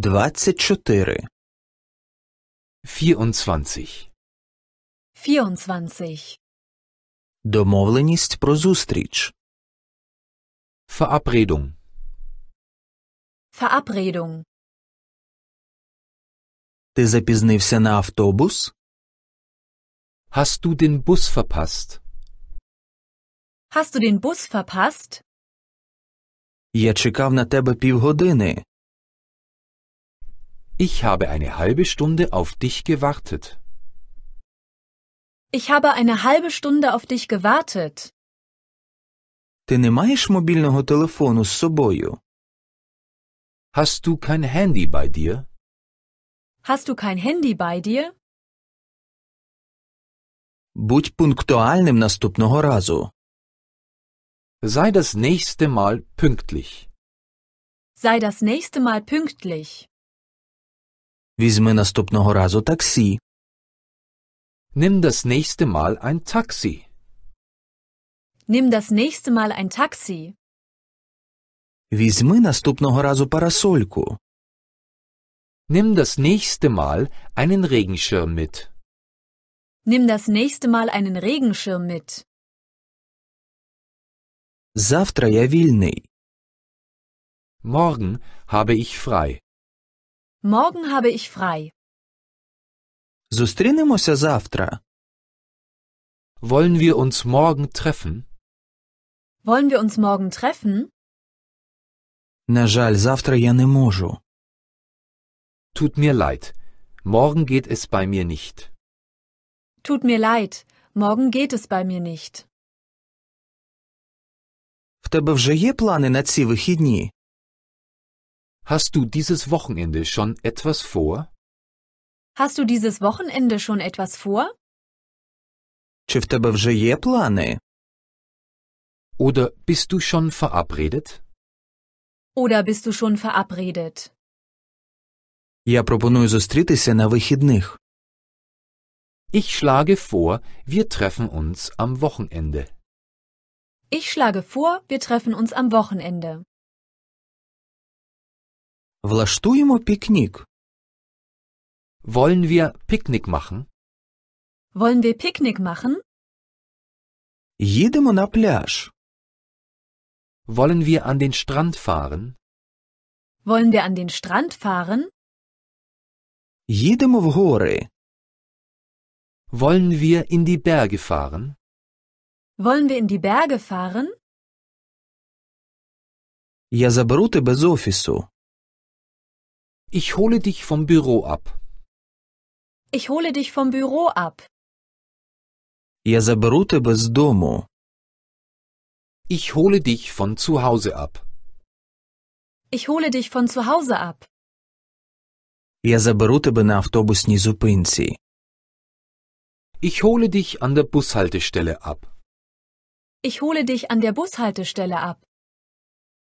24 24 24 Домовленість про зустріч. Verabredung. Verabredung. Ти запізнився на автобус? Hast du den Bus verpasst? Hast du den Bus verpasst? Я чекав на тебе півгодини. Ich habe eine halbe Stunde auf dich gewartet. Ich habe eine halbe Stunde auf dich gewartet. Ти не маєш мобільного телефону з собою? Hast du kein Handy bei dir? Hast du kein Handy bei dir? Будь пунктуальним наступного разу. Sei das nächste Mal pünktlich. Sei das nächste Mal pünktlich. Візьми наступного разу таксі. Nimm das nächste Mal ein Taxi. Nimm das nächste Mal ein Taxi. Візьми наступного разу парасольку. Nimm das nächste Mal einen Regenschirm mit. Nimm das nächste Mal einen Regenschirm mit. Завтра я вільний. Morgen habe ich frei. Morgen habe ich frei. Зустрінемося завтра. Wollen wir uns morgen treffen? Wollen wir uns morgen treffen? На жаль, завтра я не можу. Tut mir leid. Morgen geht es bei mir nicht. Tut mir leid. Morgen geht es bei mir nicht. В тебе вже є плани на ці вихідні? Hast du dieses Wochenende schon etwas vor? Hast du dieses Wochenende schon etwas vor? Чи в тебе вже є плани? Oder bist du schon verabredet? Oder bist du schon verabredet? Я пропоную зустрітися на вихідних. Ich schlage vor, wir treffen uns am Wochenende. Ich schlage vor, wir treffen uns am Wochenende. Влаштуємо пікнік. Wollen wir Picknick machen? Wollen wir Picknick machen? Jedemo na пляж. Wollen wir an den Strand fahren? Wollen wir an den Strand fahren? Їдемо в гори. Wollen wir in die Berge fahren? Wollen wir in die Berge fahren? Я заберу тебе з офісу. Ich hole dich vom Büro ab. Ich hole dich vom Büro ab. Я заберу тебе з дому. Ich hole dich von zu Hause ab. Ich hole dich von zu Hause ab. Я заберу тебе на автобусній зупинці. Ich hole dich an der Bushaltestelle ab. Ich hole dich an der Bushaltestelle ab.